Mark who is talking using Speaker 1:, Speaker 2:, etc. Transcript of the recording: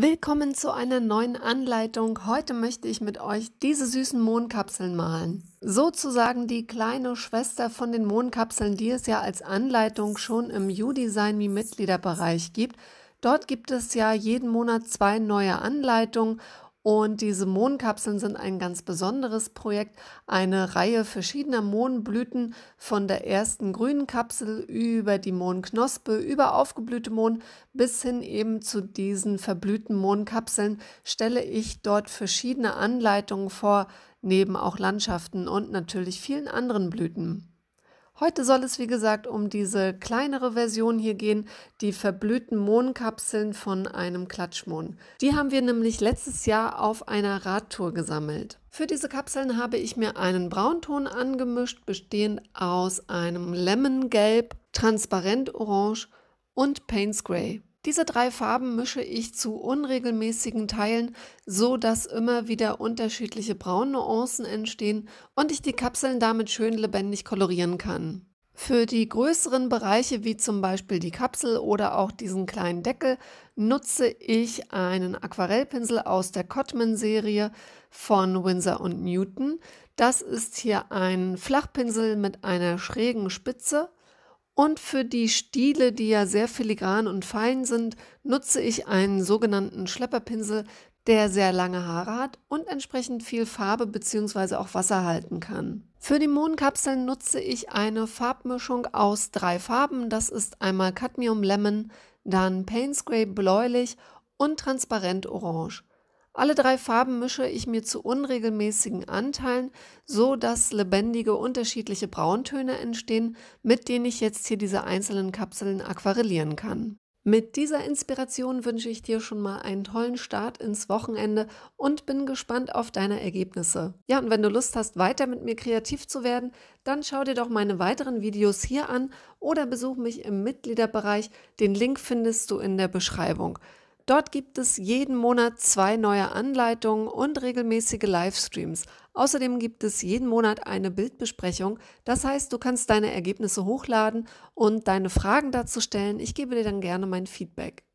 Speaker 1: Willkommen zu einer neuen Anleitung. Heute möchte ich mit euch diese süßen Mondkapseln malen. Sozusagen die kleine Schwester von den Mondkapseln, die es ja als Anleitung schon im U-Design Me Mitgliederbereich gibt. Dort gibt es ja jeden Monat zwei neue Anleitungen und diese Mohnkapseln sind ein ganz besonderes Projekt. Eine Reihe verschiedener Mohnblüten von der ersten grünen Kapsel über die Mohnknospe, über aufgeblühte Mohn bis hin eben zu diesen verblühten Mohnkapseln stelle ich dort verschiedene Anleitungen vor, neben auch Landschaften und natürlich vielen anderen Blüten. Heute soll es, wie gesagt, um diese kleinere Version hier gehen, die verblühten Mohnkapseln von einem Klatschmohn. Die haben wir nämlich letztes Jahr auf einer Radtour gesammelt. Für diese Kapseln habe ich mir einen Braunton angemischt, bestehend aus einem Lemongelb, Transparent Orange und Paints Grey. Diese drei Farben mische ich zu unregelmäßigen Teilen, so dass immer wieder unterschiedliche Braunnuancen entstehen und ich die Kapseln damit schön lebendig kolorieren kann. Für die größeren Bereiche, wie zum Beispiel die Kapsel oder auch diesen kleinen Deckel, nutze ich einen Aquarellpinsel aus der Cotman-Serie von Winsor Newton. Das ist hier ein Flachpinsel mit einer schrägen Spitze und für die Stiele, die ja sehr filigran und fein sind, nutze ich einen sogenannten Schlepperpinsel, der sehr lange Haare hat und entsprechend viel Farbe bzw. auch Wasser halten kann. Für die Mondkapseln nutze ich eine Farbmischung aus drei Farben. Das ist einmal Cadmium Lemon, dann Painsgrey bläulich und transparent orange. Alle drei Farben mische ich mir zu unregelmäßigen Anteilen, so dass lebendige unterschiedliche Brauntöne entstehen, mit denen ich jetzt hier diese einzelnen Kapseln aquarellieren kann. Mit dieser Inspiration wünsche ich dir schon mal einen tollen Start ins Wochenende und bin gespannt auf deine Ergebnisse. Ja, und wenn du Lust hast, weiter mit mir kreativ zu werden, dann schau dir doch meine weiteren Videos hier an oder besuch mich im Mitgliederbereich. Den Link findest du in der Beschreibung. Dort gibt es jeden Monat zwei neue Anleitungen und regelmäßige Livestreams. Außerdem gibt es jeden Monat eine Bildbesprechung. Das heißt, du kannst deine Ergebnisse hochladen und deine Fragen dazu stellen. Ich gebe dir dann gerne mein Feedback.